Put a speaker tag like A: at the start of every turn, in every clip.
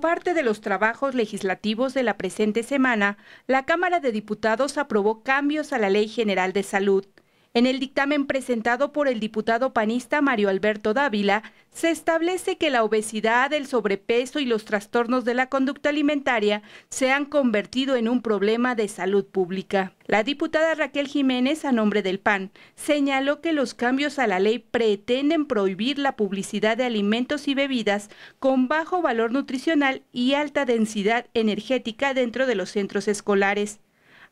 A: parte de los trabajos legislativos de la presente semana, la Cámara de Diputados aprobó cambios a la Ley General de Salud, en el dictamen presentado por el diputado panista Mario Alberto Dávila, se establece que la obesidad, el sobrepeso y los trastornos de la conducta alimentaria se han convertido en un problema de salud pública. La diputada Raquel Jiménez, a nombre del PAN, señaló que los cambios a la ley pretenden prohibir la publicidad de alimentos y bebidas con bajo valor nutricional y alta densidad energética dentro de los centros escolares.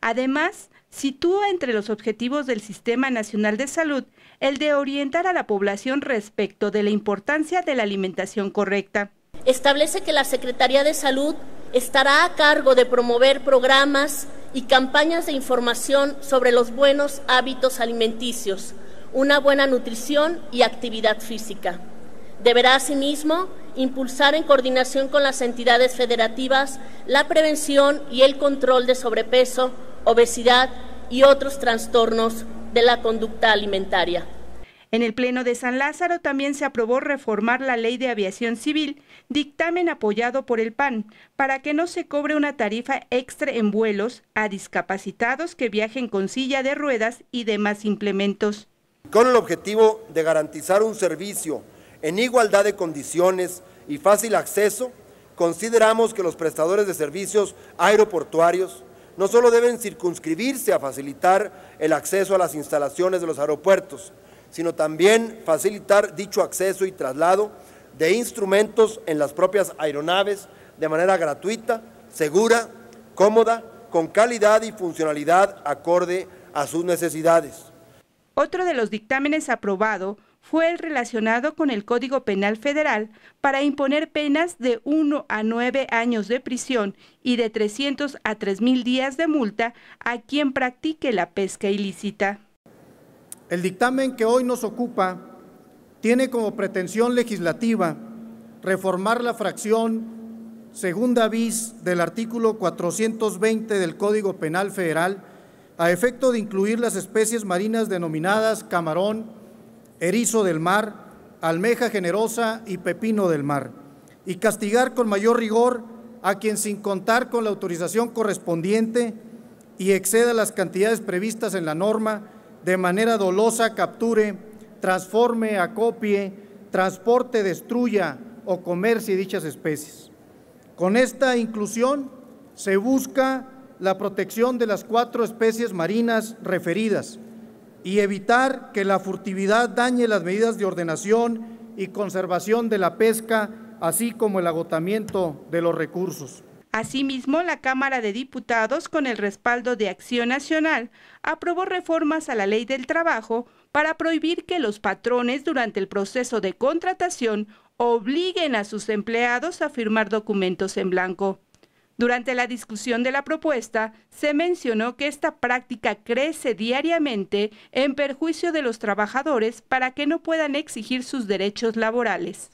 A: Además, sitúa entre los objetivos del Sistema Nacional de Salud el de orientar a la población respecto de la
B: importancia de la alimentación correcta. Establece que la Secretaría de Salud estará a cargo de promover programas y campañas de información sobre los buenos hábitos alimenticios, una buena nutrición y actividad física. Deberá asimismo impulsar en coordinación con las entidades federativas la prevención y el control de sobrepeso, obesidad y otros trastornos de la conducta alimentaria. En el Pleno de San Lázaro también se aprobó
A: reformar la Ley de Aviación Civil, dictamen apoyado por el PAN, para que no se cobre una tarifa extra en vuelos a discapacitados que viajen con silla de ruedas y demás implementos.
C: Con el objetivo de garantizar un servicio en igualdad de condiciones y fácil acceso, consideramos que los prestadores de servicios aeroportuarios, no solo deben circunscribirse a facilitar el acceso a las instalaciones de los aeropuertos, sino también facilitar dicho acceso y traslado de instrumentos en las propias aeronaves de manera gratuita, segura, cómoda, con calidad y funcionalidad acorde a sus necesidades.
A: Otro de los dictámenes aprobado fue el relacionado con el Código Penal Federal para imponer penas de 1 a 9 años de prisión y de 300 a mil días de multa a quien practique la pesca ilícita. El dictamen que hoy nos ocupa tiene como pretensión
D: legislativa reformar la fracción segunda bis del artículo 420 del Código Penal Federal a efecto de incluir las especies marinas denominadas camarón, erizo del mar, almeja generosa y pepino del mar, y castigar con mayor rigor a quien sin contar con la autorización correspondiente y exceda las cantidades previstas en la norma, de manera dolosa capture, transforme, acopie, transporte, destruya o comercie dichas especies. Con esta inclusión se busca la protección de las cuatro especies marinas referidas, y evitar que la furtividad dañe las medidas de ordenación y conservación de la pesca, así como el agotamiento de los recursos.
A: Asimismo, la Cámara de Diputados, con el respaldo de Acción Nacional, aprobó reformas a la Ley del Trabajo para prohibir que los patrones durante el proceso de contratación obliguen a sus empleados a firmar documentos en blanco. Durante la discusión de la propuesta, se mencionó que esta práctica crece diariamente en perjuicio de los trabajadores para que no puedan exigir sus derechos laborales.